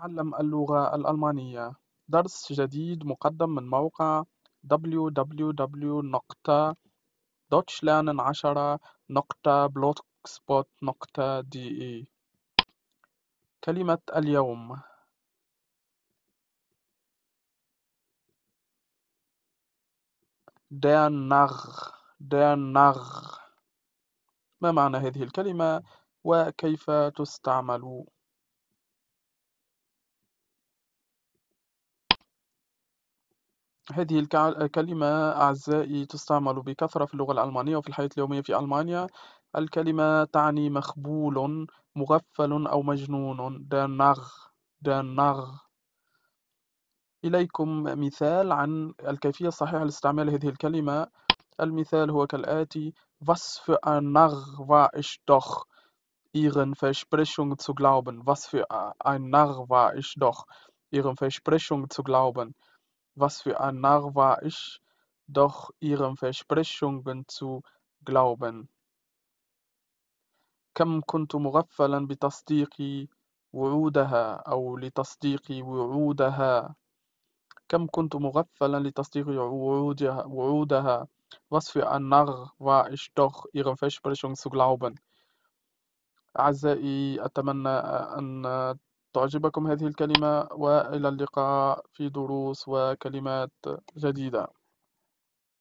تعلم اللغة الألمانية. درس جديد مقدم من موقع www.deutschlernen10.blogspot.de كلمة اليوم der Narr der Narr ما معنى هذه الكلمة وكيف تستعمل هذه الكلمة أعزائي تستعمل بكثرة في اللغة الألمانية وفي الحياة اليومية في ألمانيا الكلمة تعني مخبول مغفل أو مجنون دانغ دانغ إليكم مثال عن الكيفية الصحيحة لاستعمال هذه الكلمة المثال هو كالآتي Was für ein Narr war ich doch ihren Versprechungen zu glauben Was für ein Narr war ich doch ihren Versprechungen zu glauben Was für ein Narr war ich, doch ihren Versprechungen zu glauben. كم كنت مغفلا بتصديق وعودها أو لتصديق وعودها كم كنت مغفلا لتصديق وعودها, وعودها. Was für ein Narr war ich doch, ihren Versprechungen zu glauben. أعزائي أتمنى أن تعجبكم هذه الكلمة وإلى اللقاء في دروس وكلمات جديدة